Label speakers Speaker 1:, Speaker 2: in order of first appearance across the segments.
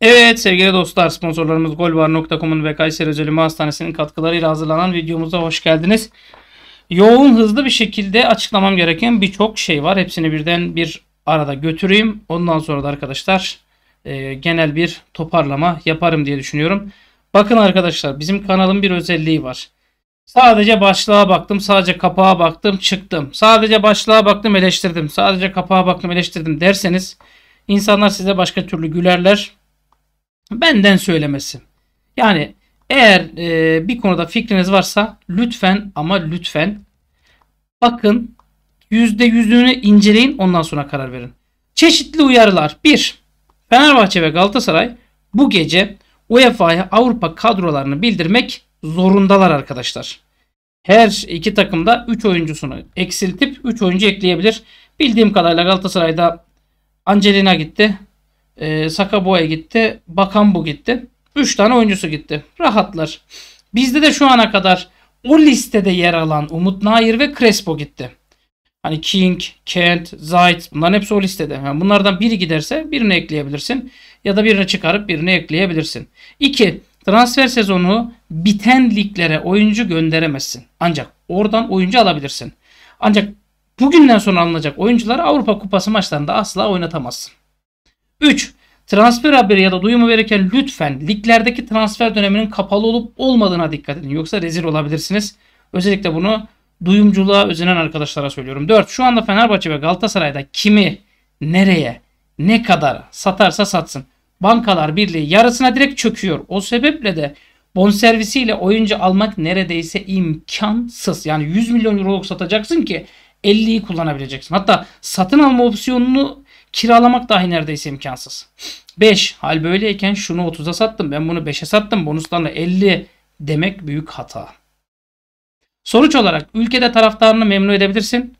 Speaker 1: Evet sevgili dostlar sponsorlarımız golbar.com'un ve Kayseri Özel Üniversite Hastanesi'nin katkılarıyla hazırlanan videomuza hoş geldiniz. Yoğun hızlı bir şekilde açıklamam gereken birçok şey var. Hepsini birden bir arada götüreyim. Ondan sonra da arkadaşlar e, genel bir toparlama yaparım diye düşünüyorum. Bakın arkadaşlar bizim kanalın bir özelliği var. Sadece başlığa baktım, sadece kapağa baktım, çıktım. Sadece başlığa baktım, eleştirdim. Sadece kapağa baktım, eleştirdim derseniz insanlar size başka türlü gülerler Benden söylemesi. Yani eğer e, bir konuda fikriniz varsa lütfen ama lütfen bakın %100'ünü inceleyin ondan sonra karar verin. Çeşitli uyarılar. 1. Fenerbahçe ve Galatasaray bu gece UEFA'ya Avrupa kadrolarını bildirmek zorundalar arkadaşlar. Her iki takım da 3 oyuncusunu eksiltip 3 oyuncu ekleyebilir. Bildiğim kadarıyla Galatasaray'da Angelina gitti. E, ee, Sakaboya gitti. Bakan bu gitti. 3 tane oyuncusu gitti. Rahatlar. Bizde de şu ana kadar o listede yer alan Umut Nair ve Crespo gitti. Hani King, Kent, Zayt bunların hepsi o listede. Yani bunlardan biri giderse birini ekleyebilirsin. Ya da birini çıkarıp birini ekleyebilirsin. 2. Transfer sezonu biten liglere oyuncu gönderemezsin. Ancak oradan oyuncu alabilirsin. Ancak bugünden sonra alınacak oyuncuları Avrupa Kupası maçlarında asla oynatamazsın. 3. Transfer haberi ya da duyumu verirken lütfen liglerdeki transfer döneminin kapalı olup olmadığına dikkat edin. Yoksa rezil olabilirsiniz. Özellikle bunu duyumculuğa özenen arkadaşlara söylüyorum. 4. Şu anda Fenerbahçe ve Galatasaray'da kimi, nereye, ne kadar satarsa satsın. Bankalar Birliği yarısına direkt çöküyor. O sebeple de bonservisiyle oyuncu almak neredeyse imkansız. Yani 100 milyon euro satacaksın ki 50'yi kullanabileceksin. Hatta satın alma opsiyonunu Kiralamak dahi neredeyse imkansız. 5. Hal böyleyken şunu 30'a sattım ben bunu 5'e sattım bonuslarla 50 demek büyük hata. Sonuç olarak ülkede taraftarını memnun edebilirsin.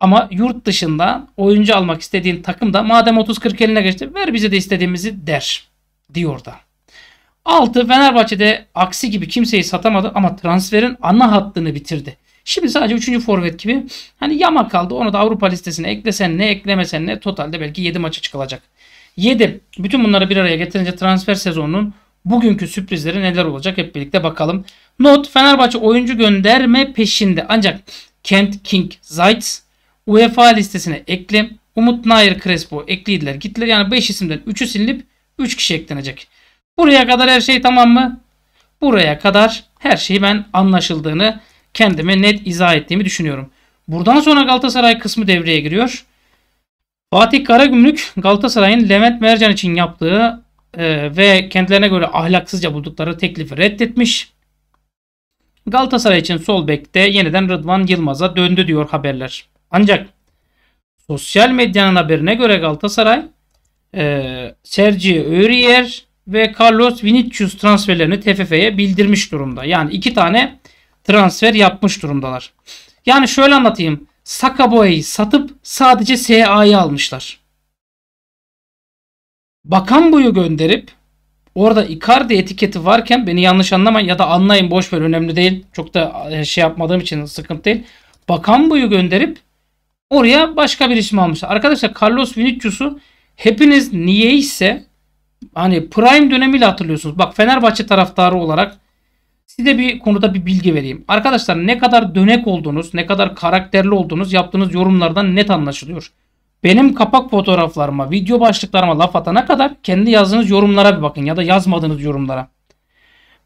Speaker 1: Ama yurt dışında oyuncu almak istediğin takım da madem 30-40 eline geçti ver bize de istediğimizi der diyor da. 6. Fenerbahçe'de aksi gibi kimseyi satamadı ama transferin ana hattını bitirdi. Şimdi sadece 3. forvet gibi hani yama kaldı. Onu da Avrupa listesine eklesen ne eklemesen ne totalde belki 7 maça çıkılacak. 7. Bütün bunları bir araya getirince transfer sezonunun bugünkü sürprizleri neler olacak hep birlikte bakalım. Not Fenerbahçe oyuncu gönderme peşinde ancak Kent King Zayt UEFA listesine eklem Umut Nair Crespo eklediler gittiler. Yani 5 isimden 3'ü silinip 3 kişi eklenecek. Buraya kadar her şey tamam mı? Buraya kadar her şey ben anlaşıldığını kendime net izah ettiğimi düşünüyorum. Buradan sonra Galatasaray kısmı devreye giriyor. Fatih Karagümrük Galatasaray'ın Levent Mercan için yaptığı e, ve kendilerine göre ahlaksızca buldukları teklifi reddetmiş. Galatasaray için sol bekte yeniden Rıdvan Yılmaz'a döndü diyor haberler. Ancak sosyal medyanın haberine göre Galatasaray e, Sergio Öriyer ve Carlos Vinicius transferlerini TFF'ye bildirmiş durumda. Yani iki tane transfer yapmış durumdalar. Yani şöyle anlatayım. Sakaboyu satıp sadece SA'yı almışlar. Bakan boyu gönderip orada Icardi etiketi varken beni yanlış anlamayın ya da anlayın boş ver önemli değil. Çok da e, şey yapmadığım için sıkıntı değil. Bakan boyu gönderip oraya başka bir isim almışlar. Arkadaşlar Carlos Vinicius'u hepiniz niye ise hani prime dönemiyle hatırlıyorsunuz. Bak Fenerbahçe taraftarı olarak Size bir konuda bir bilgi vereyim. Arkadaşlar ne kadar dönek olduğunuz, ne kadar karakterli olduğunuz yaptığınız yorumlardan net anlaşılıyor. Benim kapak fotoğraflarıma, video başlıklarıma laf atana kadar kendi yazdığınız yorumlara bir bakın ya da yazmadığınız yorumlara.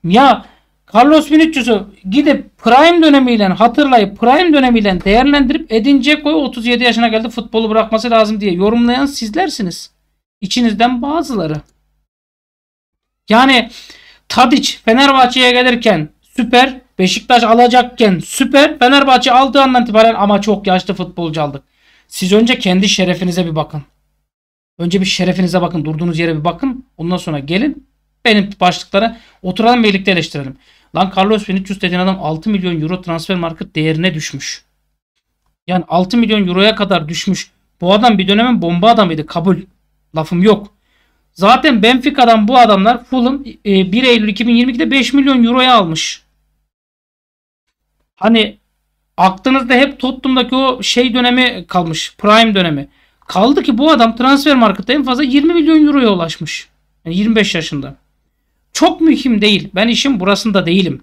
Speaker 1: Ya Carlos Vinicius'u gidip Prime dönemiyle hatırlayıp Prime dönemiyle değerlendirip Edin Dzeko'yu 37 yaşına geldi futbolu bırakması lazım diye yorumlayan sizlersiniz. İçinizden bazıları. Yani Tadiç Fenerbahçe'ye gelirken süper. Beşiktaş alacakken süper. Fenerbahçe aldığı andan itibaren ama çok yaşlı futbolcu aldık. Siz önce kendi şerefinize bir bakın. Önce bir şerefinize bakın. Durduğunuz yere bir bakın. Ondan sonra gelin. Benim başlıklara oturalım birlikte eleştirelim. Lan Carlos Vinicius dediğin adam 6 milyon euro transfer market değerine düşmüş. Yani 6 milyon euroya kadar düşmüş. Bu adam bir dönemin bomba adamıydı. Kabul. Lafım yok. Zaten Benfica'dan bu adamlar Fulham 1 e, Eylül 2022'de 5 milyon euroya almış. Hani aklınızda hep Tottenham'daki o şey dönemi kalmış. Prime dönemi. Kaldı ki bu adam transfer markette en fazla 20 milyon euroya ulaşmış. Yani 25 yaşında. Çok mühim değil. Ben işim burasında değilim.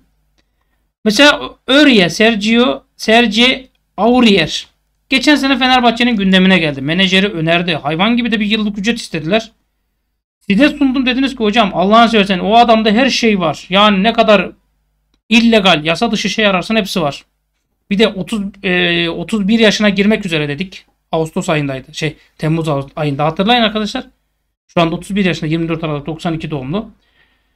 Speaker 1: Mesela Örye, Sergio, Sergi Aurier. Geçen sene Fenerbahçe'nin gündemine geldi. Menajeri önerdi. Hayvan gibi de bir yıllık ücret istediler. Size sundum dediniz ki hocam Allah'ın seversen o adamda her şey var. Yani ne kadar illegal, yasa dışı şey ararsan hepsi var. Bir de 30 e, 31 yaşına girmek üzere dedik. Ağustos ayındaydı. Şey Temmuz ayında hatırlayın arkadaşlar. Şu anda 31 yaşında 24 Aralık 92 doğumlu.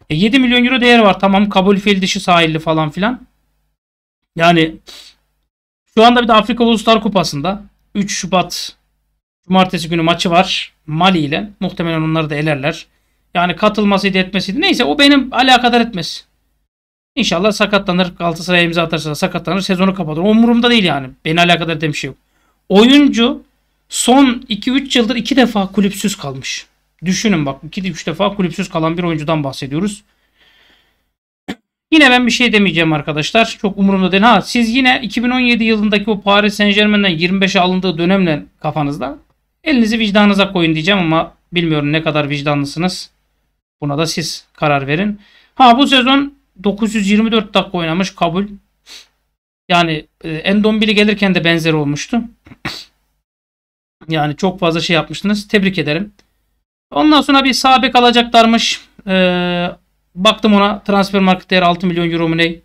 Speaker 1: E, 7 milyon euro değer var. Tamam kabul fil dışı sahilli falan filan. Yani şu anda bir de Afrika Uluslar Kupası'nda 3 Şubat Cumartesi günü maçı var. Mali ile. Muhtemelen onları da elerler. Yani katılmasıydı etmesiydi. Neyse o benim alakadar etmez. İnşallah sakatlanır. Galatasaray'a imza atarsa sakatlanır. Sezonu kapatır. Umurumda değil yani. Beni alakadar demiş şey yok. Oyuncu son 2-3 yıldır 2 defa kulüpsüz kalmış. Düşünün bak 2-3 defa kulüpsüz kalan bir oyuncudan bahsediyoruz. Yine ben bir şey demeyeceğim arkadaşlar. Çok umurumda değil. Ha siz yine 2017 yılındaki o Paris Saint Germain'den 25'e alındığı dönemle kafanızda Elinizi vicdanınıza koyun diyeceğim ama bilmiyorum ne kadar vicdanlısınız. Buna da siz karar verin. Ha bu sezon 924 dakika oynamış kabul. Yani e, Endombili gelirken de benzer olmuştu. yani çok fazla şey yapmıştınız. Tebrik ederim. Ondan sonra bir sabek alacaklarmış. Ee, baktım ona transfer market değeri 6 milyon euro mu ne?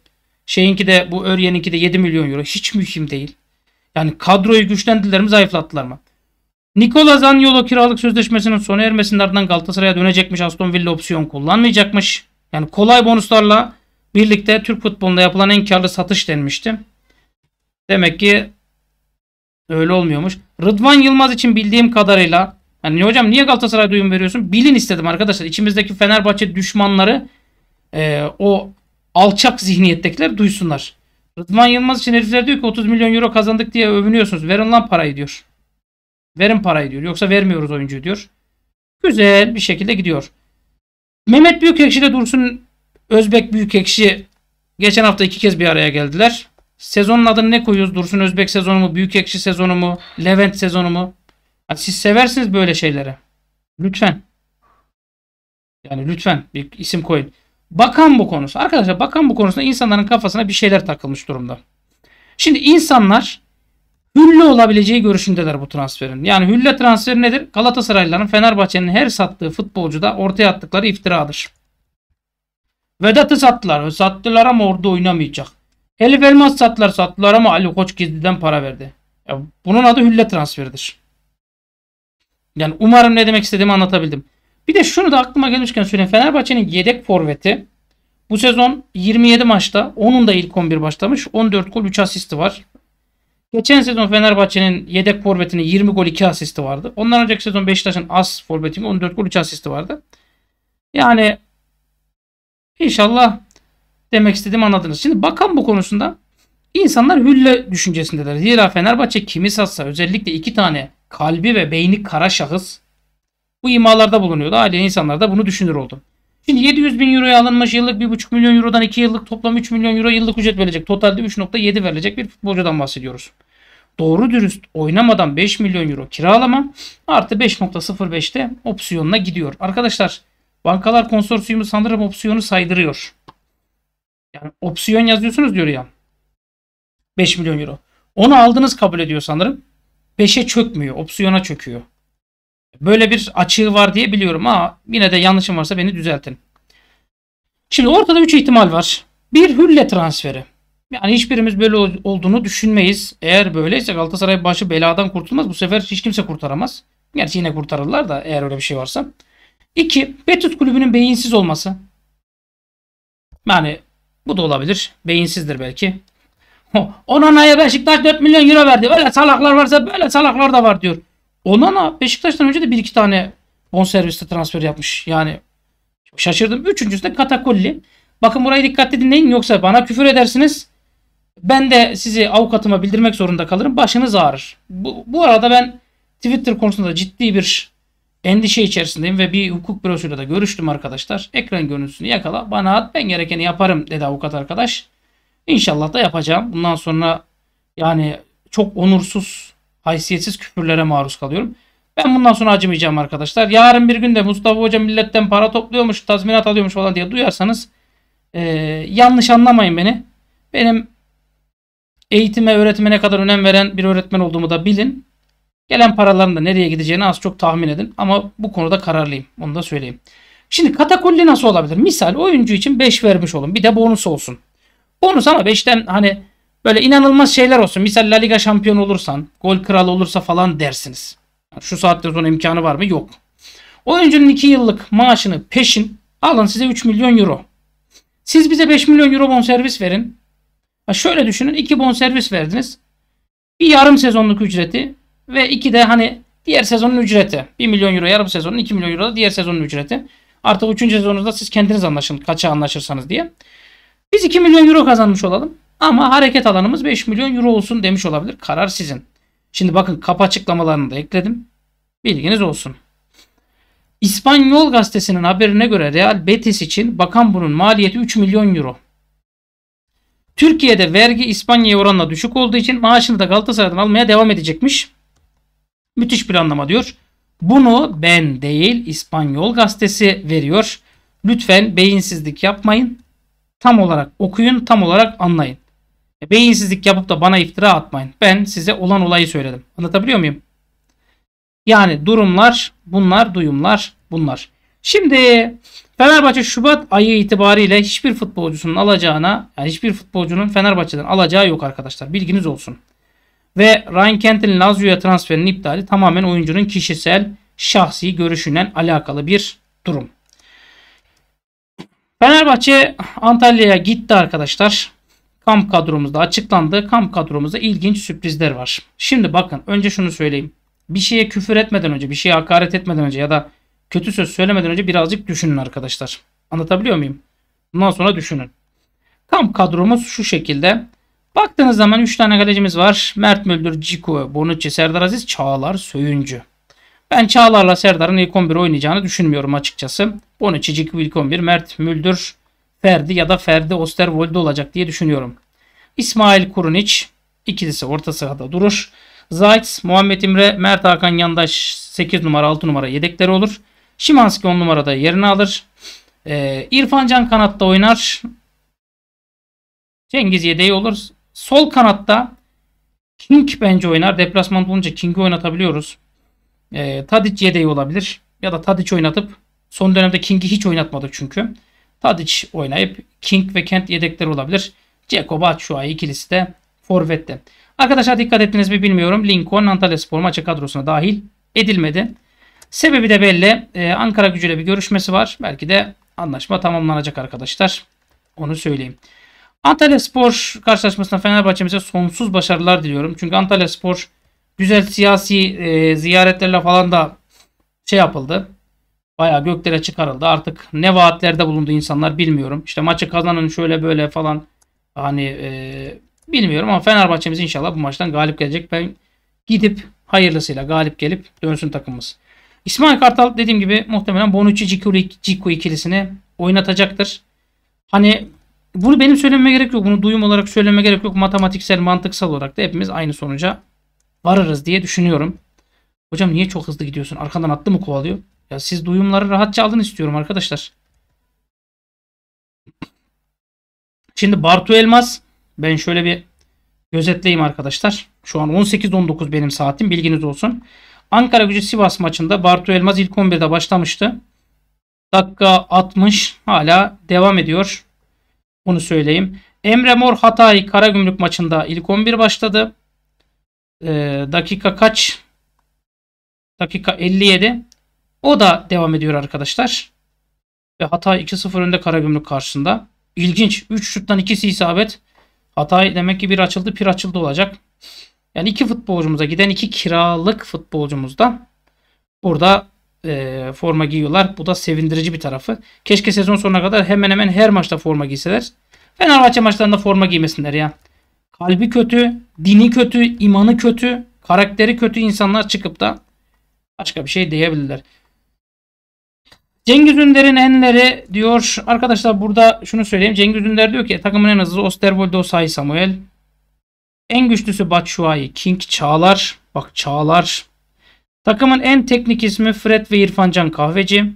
Speaker 1: Şeyinki de bu Öryen'inki de 7 milyon euro. Hiç mühim değil. Yani kadroyu güçlendiler mi zayıflattılar mı? Nikola Zaniolo kiralık sözleşmesinin sona ermesinin ardından Galatasaray'a dönecekmiş. Aston Villa opsiyon kullanmayacakmış. Yani kolay bonuslarla birlikte Türk futbolunda yapılan en karlı satış denmişti. Demek ki öyle olmuyormuş. Rıdvan Yılmaz için bildiğim kadarıyla yani hocam niye Galatasaray duyum veriyorsun? Bilin istedim arkadaşlar. İçimizdeki Fenerbahçe düşmanları e, o alçak zihniyettekiler duysunlar. Rıdvan Yılmaz için herifler diyor ki 30 milyon euro kazandık diye övünüyorsunuz. Verin lan parayı diyor. Verin parayı diyor. Yoksa vermiyoruz oyuncuyu diyor. Güzel bir şekilde gidiyor. Mehmet Büyükekşi ile Dursun Özbek Büyükekşi geçen hafta iki kez bir araya geldiler. Sezonun adını ne koyuyoruz? Dursun Özbek sezonu mu? Büyükekşi sezonu mu? Levent sezonu mu? Yani siz seversiniz böyle şeyleri. Lütfen. Yani lütfen bir isim koyun. Bakan bu konusu. Arkadaşlar bakan bu konusunda insanların kafasına bir şeyler takılmış durumda. Şimdi insanlar hülle olabileceği görüşündeler bu transferin. Yani hülle transferi nedir? Galatasaraylıların Fenerbahçe'nin her sattığı futbolcuda ortaya attıkları iftiradır. Vedat'ı sattılar. Sattılar ama orada oynamayacak. Elif Elmas sattılar. Sattılar ama Ali Koç Gizli'den para verdi. Ya bunun adı hülle transferidir. Yani umarım ne demek istediğimi anlatabildim. Bir de şunu da aklıma gelmişken söyleyeyim. Fenerbahçe'nin yedek forveti bu sezon 27 maçta onun da ilk 11 başlamış. 14 gol 3 asisti var. Geçen sezon Fenerbahçe'nin yedek forvetinin 20 gol 2 asisti vardı. Ondan önceki sezon Beşiktaş'ın as forvetinin 14 gol 3 asisti vardı. Yani inşallah demek istediğimi anladınız. Şimdi bakan bu konusunda insanlar hülle düşüncesindeler. Zira Fenerbahçe kimi satsa özellikle iki tane kalbi ve beyni kara şahıs bu imalarda bulunuyordu. Aile insanlar da bunu düşünür oldu. Şimdi 700 bin euroya alınmış yıllık 1,5 milyon eurodan 2 yıllık toplam 3 milyon euro yıllık ücret verecek. Totalde 3.7 verilecek bir futbolcudan bahsediyoruz doğru dürüst oynamadan 5 milyon euro kiralama artı 5.05'te opsiyonuna gidiyor. Arkadaşlar bankalar konsorsiyumu sanırım opsiyonu saydırıyor. Yani opsiyon yazıyorsunuz diyor ya. 5 milyon euro. Onu aldınız kabul ediyor sanırım. 5'e çökmüyor. Opsiyona çöküyor. Böyle bir açığı var diye biliyorum ama yine de yanlışım varsa beni düzeltin. Şimdi ortada 3 ihtimal var. Bir hülle transferi. Yani hiçbirimiz böyle olduğunu düşünmeyiz. Eğer böyleyse Galatasaray başı beladan kurtulmaz. Bu sefer hiç kimse kurtaramaz. Gerçi yine kurtarırlar da eğer öyle bir şey varsa. 2. Betis kulübünün beyinsiz olması. Yani bu da olabilir. Beyinsizdir belki. Onana'ya Beşiktaş 4 milyon euro verdi. Böyle salaklar varsa böyle salaklar da var diyor. Onana Beşiktaş'tan önce de bir iki tane bonserviste transfer yapmış. Yani şaşırdım. Üçüncüsü de Katakulli. Bakın burayı dikkatli dinleyin yoksa bana küfür edersiniz. Ben de sizi avukatıma bildirmek zorunda kalırım. Başınız ağrır. Bu, bu arada ben Twitter konusunda ciddi bir endişe içerisindeyim ve bir hukuk bürosuyla da görüştüm arkadaşlar. Ekran görüntüsünü yakala bana at ben gerekeni yaparım dedi avukat arkadaş. İnşallah da yapacağım. Bundan sonra yani çok onursuz, haysiyetsiz küfürlere maruz kalıyorum. Ben bundan sonra acımayacağım arkadaşlar. Yarın bir günde Mustafa Hoca milletten para topluyormuş, tazminat alıyormuş falan diye duyarsanız e, yanlış anlamayın beni. Benim eğitime, öğretime ne kadar önem veren bir öğretmen olduğumu da bilin. Gelen paraların da nereye gideceğini az çok tahmin edin. Ama bu konuda kararlıyım. Onu da söyleyeyim. Şimdi katakulli nasıl olabilir? Misal oyuncu için 5 vermiş olun. Bir de bonus olsun. Bonus ama 5'ten hani böyle inanılmaz şeyler olsun. Misal La Liga şampiyon olursan, gol kralı olursa falan dersiniz. Şu saatte sonra imkanı var mı? Yok. Oyuncunun 2 yıllık maaşını peşin alın size 3 milyon euro. Siz bize 5 milyon euro bonservis verin. Ha şöyle düşünün. 2 bon servis verdiniz. Bir yarım sezonluk ücreti ve iki de hani diğer sezonun ücreti. 1 milyon euro yarım sezonun 2 milyon euro da diğer sezonun ücreti. Artık 3. sezonunuzda siz kendiniz anlaşın kaça anlaşırsanız diye. Biz 2 milyon euro kazanmış olalım. Ama hareket alanımız 5 milyon euro olsun demiş olabilir. Karar sizin. Şimdi bakın kapı açıklamalarını da ekledim. Bilginiz olsun. İspanyol gazetesinin haberine göre Real Betis için bakan bunun maliyeti 3 milyon euro. Türkiye'de vergi İspanya'ya oranla düşük olduğu için maaşını da Galatasaray'dan almaya devam edecekmiş. Müthiş bir planlama diyor. Bunu ben değil İspanyol gazetesi veriyor. Lütfen beyinsizlik yapmayın. Tam olarak okuyun, tam olarak anlayın. E, beyinsizlik yapıp da bana iftira atmayın. Ben size olan olayı söyledim. Anlatabiliyor muyum? Yani durumlar bunlar, duyumlar bunlar. Şimdi Fenerbahçe Şubat ayı itibariyle hiçbir futbolcusunun alacağına yani hiçbir futbolcunun Fenerbahçe'den alacağı yok arkadaşlar. Bilginiz olsun. Ve Ryan Kent'in Lazio'ya transferinin iptali tamamen oyuncunun kişisel şahsi görüşünden alakalı bir durum. Fenerbahçe Antalya'ya gitti arkadaşlar. Kamp kadromuzda açıklandı. Kamp kadromuzda ilginç sürprizler var. Şimdi bakın önce şunu söyleyeyim. Bir şeye küfür etmeden önce, bir şeye hakaret etmeden önce ya da kötü söz söylemeden önce birazcık düşünün arkadaşlar. Anlatabiliyor muyum? Bundan sonra düşünün. Kamp kadromuz şu şekilde. Baktığınız zaman 3 tane kalecimiz var. Mert Müldür, Ciku, Bonucci, Serdar Aziz, Çağlar, Söyüncü. Ben Çağlar'la Serdar'ın ilk 11 oynayacağını düşünmüyorum açıkçası. Bonucci, Ciku ilk 11, Mert Müldür, Ferdi ya da Ferdi Osterwold olacak diye düşünüyorum. İsmail Kurunic ikilisi orta sahada durur. Zayt, Muhammed İmre, Mert Hakan Yandaş 8 numara 6 numara yedekleri olur. Şimanski 10 numarada yerini alır. Ee, İrfan Can kanatta oynar. Cengiz yedeği olur. Sol kanatta King bence oynar. Deplasman bulunca King'i oynatabiliyoruz. Ee, Tadic yedeği olabilir. Ya da Tadic oynatıp son dönemde King'i hiç oynatmadık çünkü. Tadic oynayıp King ve Kent yedekler olabilir. Ceko Batshuayi ikilisi de forvette. Arkadaşlar dikkat ettiniz mi bilmiyorum. Lincoln Antalya Spor maçı kadrosuna dahil edilmedi. Sebebi de belli. Ee, Ankara gücüyle bir görüşmesi var. Belki de anlaşma tamamlanacak arkadaşlar. Onu söyleyeyim. Antalya Spor karşılaşmasında Fenerbahçe'mize sonsuz başarılar diliyorum. Çünkü Antalya Spor güzel siyasi e, ziyaretlerle falan da şey yapıldı. Bayağı göklere çıkarıldı. Artık ne vaatlerde bulundu insanlar bilmiyorum. İşte maçı kazanın şöyle böyle falan hani e, bilmiyorum ama Fenerbahçe'miz inşallah bu maçtan galip gelecek. Ben gidip hayırlısıyla galip gelip dönsün takımımız. İsmail Kartal dediğim gibi muhtemelen Bonucci Ciku ikilisini oynatacaktır. Hani bunu benim söylememe gerek yok. Bunu duyum olarak söylememe gerek yok. Matematiksel, mantıksal olarak da hepimiz aynı sonuca varırız diye düşünüyorum. Hocam niye çok hızlı gidiyorsun? Arkadan attı mı kovalıyor? Ya siz duyumları rahatça alın istiyorum arkadaşlar. Şimdi Bartu Elmas. Ben şöyle bir gözetleyeyim arkadaşlar. Şu an 18.19 benim saatim. Bilginiz olsun. Ankara gücü Sivas maçında Bartu Elmaz ilk 11'de başlamıştı. Dakika 60 hala devam ediyor. Bunu söyleyeyim. Emre Mor Hatay Karagümrük maçında ilk 11 başladı. Ee, dakika kaç? Dakika 57. O da devam ediyor arkadaşlar. Ve Hatay 2-0 önde Karagümrük karşısında. İlginç. 3 şuttan ikisi isabet. Hatay demek ki bir açıldı bir açıldı olacak. Yani iki futbolcumuza giden iki kiralık futbolcumuz da burada e, forma giyiyorlar. Bu da sevindirici bir tarafı. Keşke sezon sonuna kadar hemen hemen her maçta forma giyseler. Fenerbahçe maçlarında forma giymesinler ya. Kalbi kötü, dini kötü, imanı kötü, karakteri kötü insanlar çıkıp da başka bir şey diyebilirler. Cengiz Ünder'in enleri diyor. Arkadaşlar burada şunu söyleyeyim. Cengiz Ünder diyor ki takımın en hızlısı Osterwold, Osay Samuel. En güçlüsü Batshuayi. King Çağlar. Bak Çağlar. Takımın en teknik ismi Fred ve İrfancan Kahveci.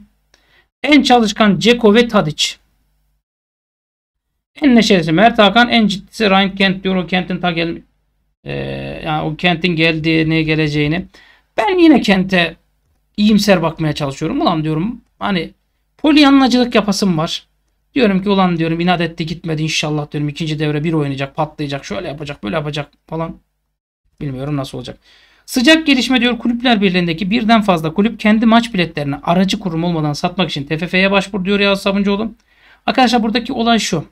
Speaker 1: En çalışkan Ceko ve Tadic. En neşelisi Mert Hakan. En ciddisi Ryan Kent diyor. O Kent'in ta gel ee, yani o Kent'in geldiğini, geleceğini. Ben yine Kent'e iyimser bakmaya çalışıyorum. Ulan diyorum hani polyanlacılık yapasım var. Diyorum ki ulan diyorum inat etti gitmedi inşallah diyorum ikinci devre bir oynayacak patlayacak şöyle yapacak böyle yapacak falan. Bilmiyorum nasıl olacak. Sıcak gelişme diyor kulüpler birliğindeki birden fazla kulüp kendi maç biletlerini aracı kurum olmadan satmak için TFF'ye başvur diyor ya Sabuncuoğlu. Arkadaşlar buradaki olay şu.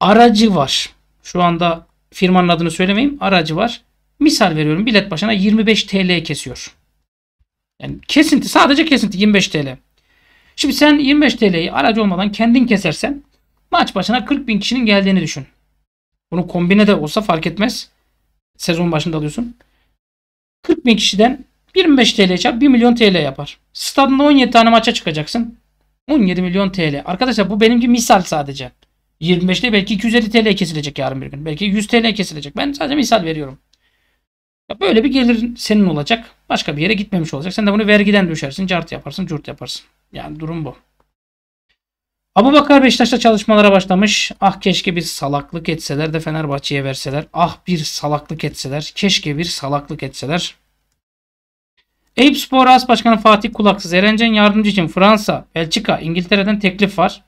Speaker 1: Aracı var. Şu anda firmanın adını söylemeyeyim. Aracı var. Misal veriyorum bilet başına 25 TL kesiyor. Yani kesinti sadece kesinti 25 TL. Şimdi sen 25 TL'yi aracı olmadan kendin kesersen maç başına 40 bin kişinin geldiğini düşün. Bunu kombine de olsa fark etmez. Sezon başında alıyorsun. 40 bin kişiden 25 TL çarp 1 milyon TL yapar. Stadında 17 tane maça çıkacaksın. 17 milyon TL. Arkadaşlar bu benimki misal sadece. 25'te belki 250 TL kesilecek yarın bir gün. Belki 100 TL kesilecek. Ben sadece misal veriyorum. Ya böyle bir gelir senin olacak. Başka bir yere gitmemiş olacak. Sen de bunu vergiden düşersin. Cart yaparsın, curt yaparsın. Yani durum bu. Abu Bakar Beşiktaş'ta çalışmalara başlamış. Ah keşke bir salaklık etseler de Fenerbahçe'ye verseler. Ah bir salaklık etseler. Keşke bir salaklık etseler. Eyüp Spor As Başkanı Fatih Kulaksız Erencan yardımcı için Fransa, Belçika, İngiltere'den teklif var.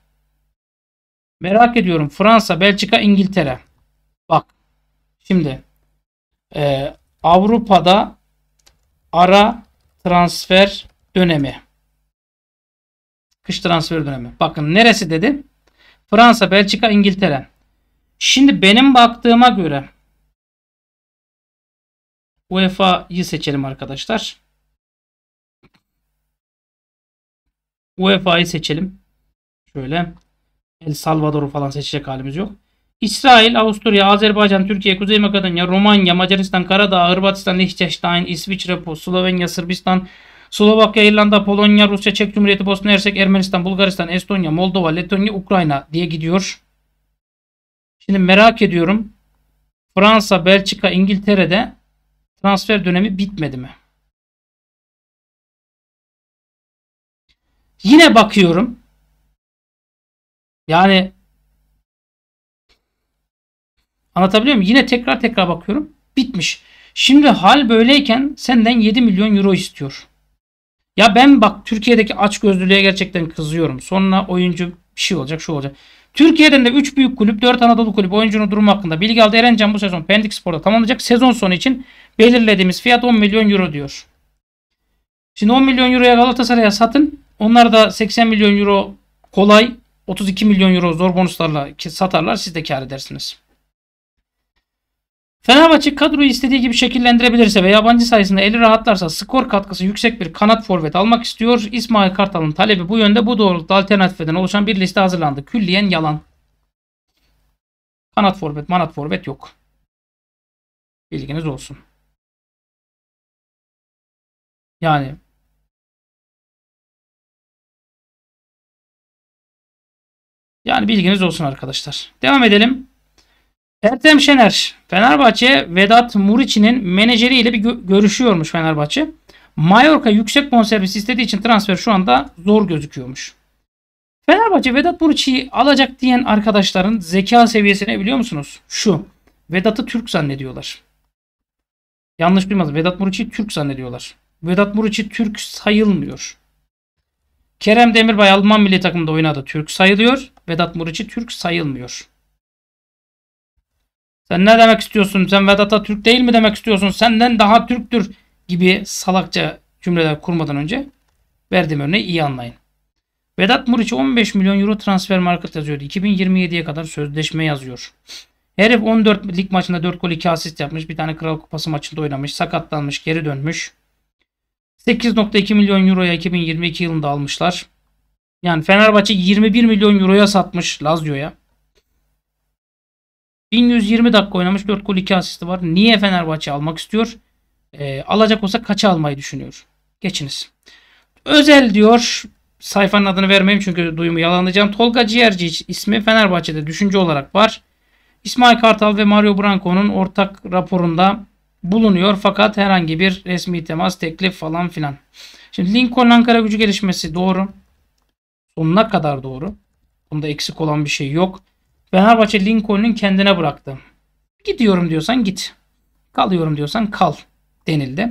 Speaker 1: Merak ediyorum Fransa, Belçika, İngiltere. Bak şimdi e, Avrupa'da ara transfer dönemi. Kış transfer dönemi. Bakın neresi dedi? Fransa, Belçika, İngiltere. Şimdi benim baktığıma göre UEFA'yı seçelim arkadaşlar. UEFA'yı seçelim. Şöyle El Salvador'u falan seçecek halimiz yok. İsrail, Avusturya, Azerbaycan, Türkiye, Kuzey Makedonya, Romanya, Macaristan, Karadağ, Hırvatistan, Liechtenstein, İsviçre, Slovenya, Sırbistan, Slovakya, İrlanda, Polonya, Rusya, Çek Cumhuriyeti, Bosna ersek Ermenistan, Bulgaristan, Estonya, Moldova, Letonya, Ukrayna diye gidiyor. Şimdi merak ediyorum. Fransa, Belçika, İngiltere'de transfer dönemi bitmedi mi? Yine bakıyorum. Yani anlatabiliyor muyum? Yine tekrar tekrar bakıyorum. Bitmiş. Şimdi hal böyleyken senden 7 milyon euro istiyor. Ya ben bak Türkiye'deki aç açgözlülüğe gerçekten kızıyorum. Sonra oyuncu bir şey olacak şu olacak. Türkiye'den de 3 büyük kulüp 4 Anadolu kulüp oyuncunun durumu hakkında bilgi aldı. Erencan bu sezon Pendik Spor'da tamamlayacak. Sezon sonu için belirlediğimiz fiyat 10 milyon euro diyor. Şimdi 10 milyon euroya Galatasaray'a satın. Onlar da 80 milyon euro kolay 32 milyon euro zor bonuslarla satarlar. Siz de kar edersiniz. Fenerbahçe kadroyu istediği gibi şekillendirebilirse ve yabancı sayesinde eli rahatlarsa skor katkısı yüksek bir kanat forvet almak istiyor. İsmail Kartal'ın talebi bu yönde bu doğrultuda alternatifeden oluşan bir liste hazırlandı. Külliyen yalan. Kanat forvet manat forvet yok. Bilginiz olsun. Yani Yani bilginiz olsun arkadaşlar. Devam edelim. Ertem Şener, Fenerbahçe Vedat Muriç'inin menajeriyle bir gö- görüşüyormuş Fenerbahçe. Mallorca yüksek bonservis istediği için transfer şu anda zor gözüküyormuş. Fenerbahçe Vedat Muriç'i alacak diyen arkadaşların zeka seviyesini biliyor musunuz? Şu. Vedat'ı Türk zannediyorlar. Yanlış duymadım. Vedat Muriç'i Türk zannediyorlar. Vedat Muriç'i Türk sayılmıyor. Kerem Demirbay Alman milli takımında oynadı. Türk sayılıyor. Vedat Muriç'i Türk sayılmıyor. Sen ne demek istiyorsun? Sen Vedat Türk değil mi demek istiyorsun? Senden daha Türktür gibi salakça cümleler kurmadan önce verdiğim örneği iyi anlayın. Vedat Muriç'e 15 milyon euro transfer market yazıyordu. 2027'ye kadar sözleşme yazıyor. Herif 14 lig maçında 4 gol 2 asist yapmış. Bir tane Kral Kupası maçında oynamış. Sakatlanmış. Geri dönmüş. 8.2 milyon euroya 2022 yılında almışlar. Yani Fenerbahçe 21 milyon euroya satmış Lazio'ya. 1120 dakika oynamış 4 gol 2 asisti var. Niye Fenerbahçe almak istiyor? E, alacak olsa kaça almayı düşünüyor? Geçiniz. Özel diyor. Sayfanın adını vermeyeyim çünkü duyumu yalanlayacağım. Tolga Ciğerci ismi Fenerbahçe'de düşünce olarak var. İsmail Kartal ve Mario Branco'nun ortak raporunda bulunuyor fakat herhangi bir resmi temas, teklif falan filan. Şimdi Lincoln Ankara gücü gelişmesi doğru. Sonuna kadar doğru. Bunda eksik olan bir şey yok. Fenerbahçe Lincoln'un kendine bıraktı. Gidiyorum diyorsan git. Kalıyorum diyorsan kal denildi.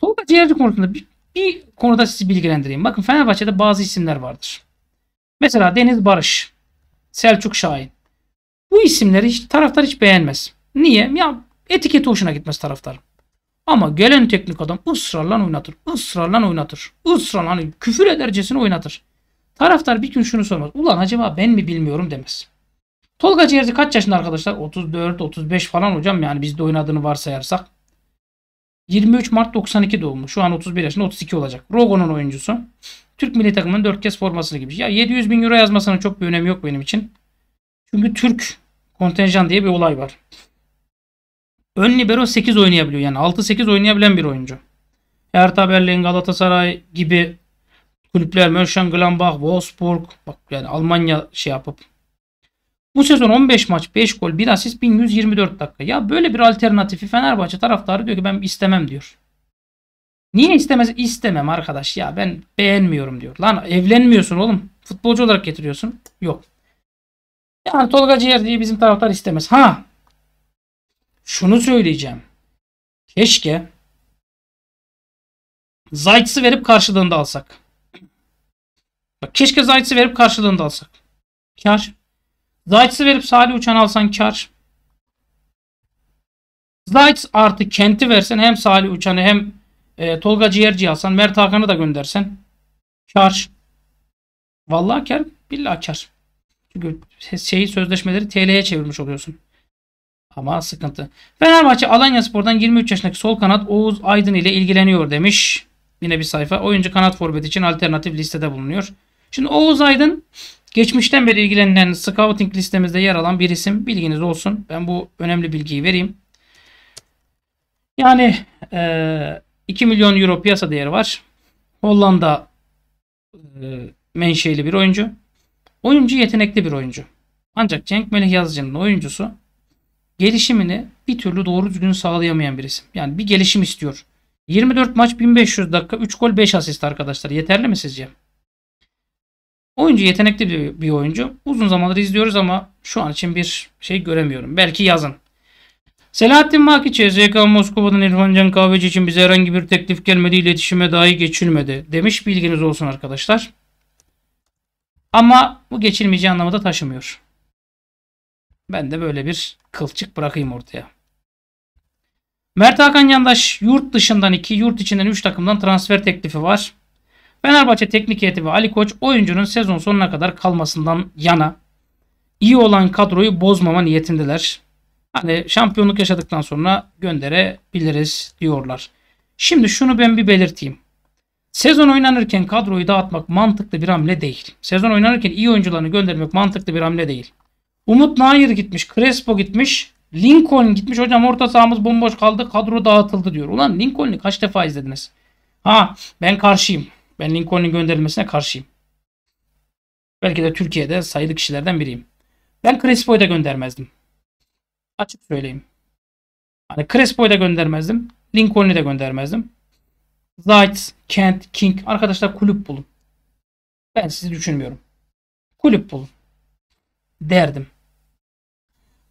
Speaker 1: Tolga Ciğerci konusunda bir, bir konuda sizi bilgilendireyim. Bakın Fenerbahçe'de bazı isimler vardır. Mesela Deniz Barış, Selçuk Şahin. Bu isimleri hiç, taraftar hiç beğenmez. Niye? Ya etiketi hoşuna gitmez taraftar. Ama gelen teknik adam ısrarla oynatır. Israrla oynatır. Israrla küfür edercesine oynatır. Taraftar bir gün şunu sormaz. Ulan acaba ben mi bilmiyorum demez. Tolga Ciğerci kaç yaşında arkadaşlar? 34-35 falan hocam yani bizde oynadığını varsayarsak. 23 Mart 92 doğumlu. Şu an 31 yaşında 32 olacak. Rogo'nun oyuncusu. Türk milli takımının 4 kez formasını gibi. Ya 700 bin euro yazmasının çok bir önemi yok benim için. Çünkü Türk kontenjan diye bir olay var. Ön libero 8 oynayabiliyor. Yani 6-8 oynayabilen bir oyuncu. Hertha Berlin, Galatasaray gibi kulüpler Mönchengladbach, Wolfsburg bak yani Almanya şey yapıp bu sezon 15 maç 5 gol 1 asist 1124 dakika. Ya böyle bir alternatifi Fenerbahçe taraftarı diyor ki ben istemem diyor. Niye istemez? İstemem arkadaş ya ben beğenmiyorum diyor. Lan evlenmiyorsun oğlum. Futbolcu olarak getiriyorsun. Yok. Yani Tolga Ciğer diye bizim taraftar istemez. Ha şunu söyleyeceğim. Keşke Zayt'sı verip karşılığında alsak. Bak keşke Zayt'sı verip karşılığında alsak. Kar. Zayt'sı verip Salih Uçan alsan kar. Zayt artı Kent'i versen hem Salih Uçan'ı hem e, Tolga Ciğerci'yi alsan Mert Hakan'ı da göndersen kar. Vallahi kar billahi kar. Çünkü şeyi sözleşmeleri TL'ye çevirmiş oluyorsun. Ama sıkıntı. Fenerbahçe Alanya Spor'dan 23 yaşındaki sol kanat Oğuz Aydın ile ilgileniyor demiş. Yine bir sayfa. Oyuncu kanat forvet için alternatif listede bulunuyor. Şimdi Oğuz Aydın Geçmişten beri ilgilenilen scouting listemizde yer alan bir isim. Bilginiz olsun. Ben bu önemli bilgiyi vereyim. Yani e, 2 milyon euro piyasa değeri var. Hollanda e, menşeli bir oyuncu. Oyuncu yetenekli bir oyuncu. Ancak Cenk Melih Yazıcı'nın oyuncusu gelişimini bir türlü doğru düzgün sağlayamayan bir isim. Yani bir gelişim istiyor. 24 maç 1500 dakika 3 gol 5 asist arkadaşlar. Yeterli mi sizce? Oyuncu yetenekli bir, bir oyuncu. Uzun zamandır izliyoruz ama şu an için bir şey göremiyorum. Belki yazın. Selahattin Makiç'e ZK Moskova'dan İrfan Can Kahveci için bize herhangi bir teklif gelmedi, iletişime dahi geçilmedi demiş bilginiz olsun arkadaşlar. Ama bu geçilmeyeceği anlamı taşımıyor. Ben de böyle bir kılçık bırakayım ortaya. Mert Hakan Yandaş yurt dışından 2, yurt içinden 3 takımdan transfer teklifi var. Fenerbahçe teknik heyeti ve Ali Koç oyuncunun sezon sonuna kadar kalmasından yana iyi olan kadroyu bozmama niyetindeler. Hani şampiyonluk yaşadıktan sonra gönderebiliriz diyorlar. Şimdi şunu ben bir belirteyim. Sezon oynanırken kadroyu dağıtmak mantıklı bir hamle değil. Sezon oynanırken iyi oyuncularını göndermek mantıklı bir hamle değil. Umut Nair gitmiş, Crespo gitmiş, Lincoln gitmiş. Hocam orta sahamız bomboş kaldı, kadro dağıtıldı diyor. Ulan Lincoln'i kaç defa izlediniz? Ha ben karşıyım. Ben Lincoln'in gönderilmesine karşıyım. Belki de Türkiye'de sayılı kişilerden biriyim. Ben Crespo'yu da göndermezdim. Açık söyleyeyim. Hani Crespo'yu da göndermezdim. Lincoln'i de göndermezdim. Zayt, Kent, King. Arkadaşlar kulüp bulun. Ben sizi düşünmüyorum. Kulüp bulun. Derdim.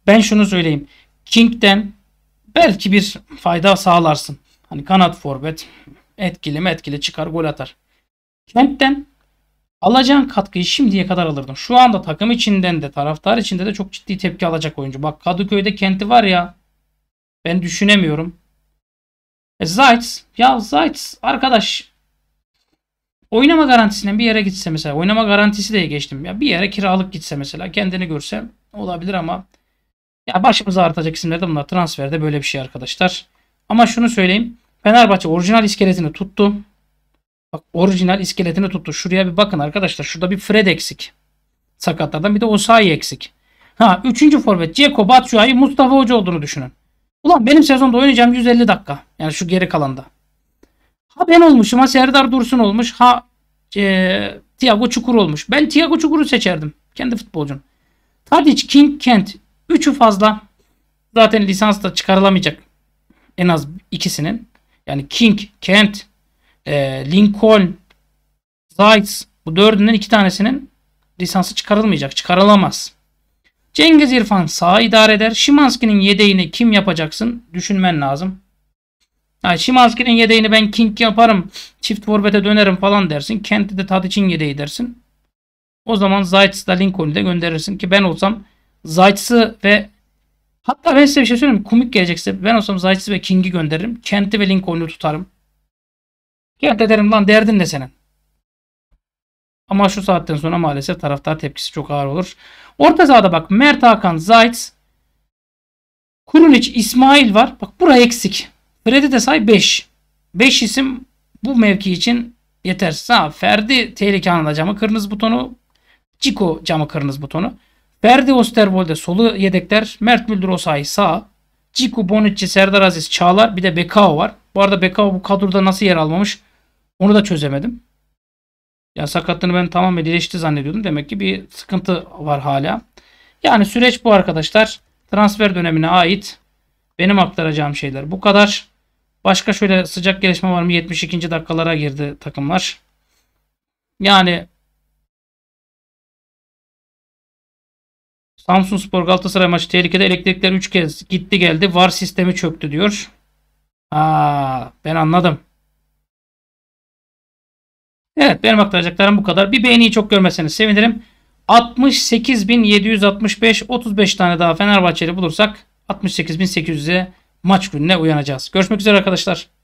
Speaker 1: Ben şunu söyleyeyim. King'den belki bir fayda sağlarsın. Hani kanat forvet etkili mi etkili çıkar gol atar. Kentten alacağın katkıyı şimdiye kadar alırdım. Şu anda takım içinden de taraftar içinde de çok ciddi tepki alacak oyuncu. Bak Kadıköy'de Kent'i var ya ben düşünemiyorum. E, Zayt ya Zayt arkadaş oynama garantisinden bir yere gitse mesela oynama garantisi diye geçtim ya bir yere kiralık gitse mesela kendini görse olabilir ama ya başımıza artacak isimler de bunlar transferde böyle bir şey arkadaşlar. Ama şunu söyleyeyim Fenerbahçe orijinal iskeletini tuttu. Bak orijinal iskeletini tuttu. Şuraya bir bakın arkadaşlar. Şurada bir Fred eksik. Sakatlardan bir de Osayi eksik. Ha 3. forvet Ceko Batshuayi Mustafa Hoca olduğunu düşünün. Ulan benim sezonda oynayacağım 150 dakika. Yani şu geri kalanda. Ha ben olmuşum ha Serdar Dursun olmuş ha e, Thiago Çukur olmuş. Ben Thiago Çukur'u seçerdim. Kendi futbolcum. Tadic, King, Kent. Üçü fazla. Zaten lisans da çıkarılamayacak. En az ikisinin. Yani King, Kent, e, Lincoln, Zeitz bu dördünden iki tanesinin lisansı çıkarılmayacak. Çıkarılamaz. Cengiz İrfan sağ idare eder. Şimanski'nin yedeğini kim yapacaksın? Düşünmen lazım. Yani Şimanski'nin yedeğini ben King yaparım. Çift forvete dönerim falan dersin. Kent'i de Tadic'in yedeği dersin. O zaman Zaitz'ı da Lincoln'u da gönderirsin ki ben olsam Zaitz'ı ve hatta ben size bir şey söyleyeyim komik gelecekse ben olsam Zaitz'ı ve King'i gönderirim. Kent'i ve Lincoln'u tutarım. Gel de derim lan derdin ne senin? Ama şu saatten sonra maalesef taraftar tepkisi çok ağır olur. Orta sahada bak Mert Hakan, Zayt, Kurunic, İsmail var. Bak bura eksik. Fred'i de say 5. 5 isim bu mevki için yetersiz. Ha, Ferdi tehlike anında camı kırmızı butonu. Ciko camı kırmızı butonu. Ferdi Osterwolde solu yedekler. Mert Müldür Osay sağ. Ciku Bonucci, Serdar Aziz, Çağlar bir de Bekao var. Bu arada Bekao bu kadroda nasıl yer almamış? Onu da çözemedim. Yani sakatlığını ben tamamen iyileşti zannediyordum. Demek ki bir sıkıntı var hala. Yani süreç bu arkadaşlar. Transfer dönemine ait benim aktaracağım şeyler bu kadar. Başka şöyle sıcak gelişme var mı? 72. dakikalara girdi takımlar. Yani Samsun Spor Galatasaray maçı tehlikede elektrikler 3 kez gitti geldi. VAR sistemi çöktü diyor. Aa, ben anladım. Evet benim aktaracaklarım bu kadar. Bir beğeniyi çok görmeseniz sevinirim. 68.765 35 tane daha Fenerbahçeli bulursak 68.800'e maç gününe uyanacağız. Görüşmek üzere arkadaşlar.